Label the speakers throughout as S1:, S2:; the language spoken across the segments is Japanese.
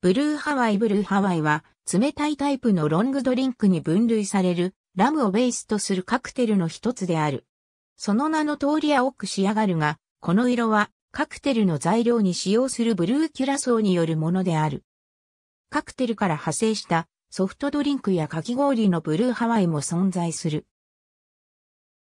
S1: ブルーハワイブルーハワイは冷たいタイプのロングドリンクに分類されるラムをベースとするカクテルの一つである。その名の通り青く仕上がるが、この色はカクテルの材料に使用するブルーキュラソーによるものである。カクテルから派生したソフトドリンクやかき氷のブルーハワイも存在する。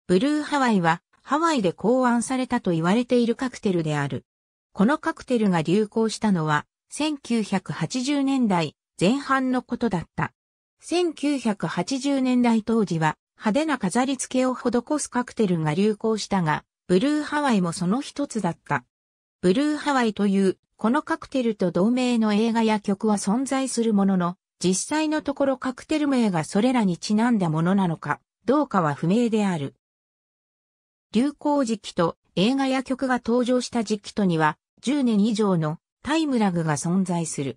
S1: ブルーハワイはハワイで考案されたと言われているカクテルである。このカクテルが流行したのは1980年代前半のことだった。1980年代当時は派手な飾り付けを施すカクテルが流行したが、ブルーハワイもその一つだった。ブルーハワイというこのカクテルと同名の映画や曲は存在するものの、実際のところカクテル名がそれらにちなんだものなのか、どうかは不明である。流行時期と映画や曲が登場した時期とには10年以上のタイムラグが存在する。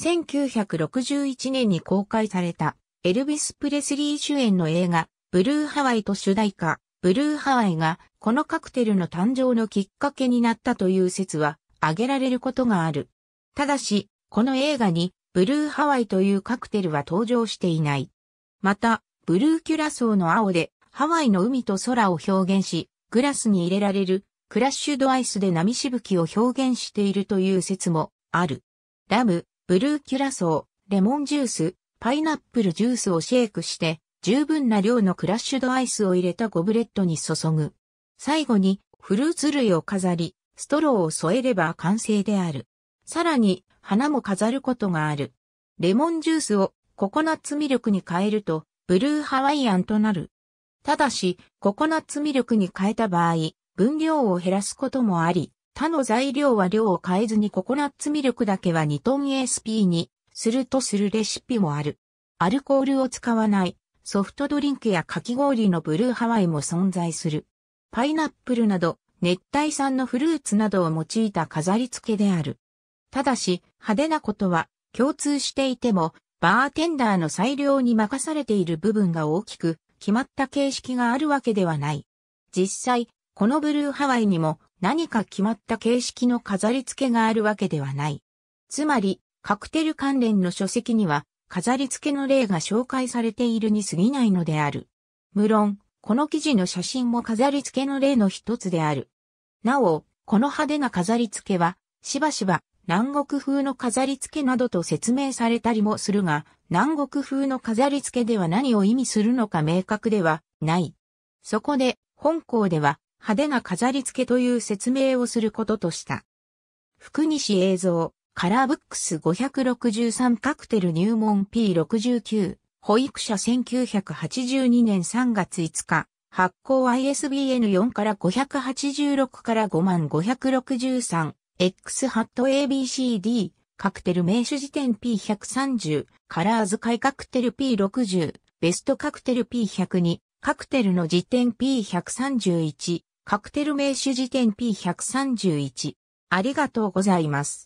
S1: 1961年に公開された、エルビス・プレスリー主演の映画、ブルーハワイと主題歌、ブルーハワイが、このカクテルの誕生のきっかけになったという説は、挙げられることがある。ただし、この映画に、ブルーハワイというカクテルは登場していない。また、ブルーキュラソーの青で、ハワイの海と空を表現し、グラスに入れられるクラッシュドアイスで波しぶきを表現しているという説もある。ラム、ブルーキュラソー、レモンジュース、パイナップルジュースをシェイクして、十分な量のクラッシュドアイスを入れたゴブレットに注ぐ。最後に、フルーツ類を飾り、ストローを添えれば完成である。さらに、花も飾ることがある。レモンジュースをココナッツミルクに変えると、ブルーハワイアンとなる。ただし、ココナッツミルクに変えた場合、分量を減らすこともあり、他の材料は量を変えずにココナッツミルクだけは2トン ASP にするとするレシピもある。アルコールを使わないソフトドリンクやかき氷のブルーハワイも存在する。パイナップルなど熱帯産のフルーツなどを用いた飾り付けである。ただし派手なことは共通していてもバーテンダーの裁量に任されている部分が大きく決まった形式があるわけではない。実際、このブルーハワイにも何か決まった形式の飾り付けがあるわけではない。つまり、カクテル関連の書籍には飾り付けの例が紹介されているに過ぎないのである。無論、この記事の写真も飾り付けの例の一つである。なお、この派手な飾り付けは、しばしば南国風の飾り付けなどと説明されたりもするが、南国風の飾り付けでは何を意味するのか明確ではない。そこで、本校では派手な飾り付けという説明をすることとした。福西映像、カラーブックス563カクテル入門 P69、保育者1982年3月5日、発行 ISBN4 から586から5563、X ハット ABCD、カクテル名手辞典 P130、カラー使いカクテル P60、ベストカクテル P102、カクテルの辞典 P131、カクテル名手辞典 P131。ありがとうございます。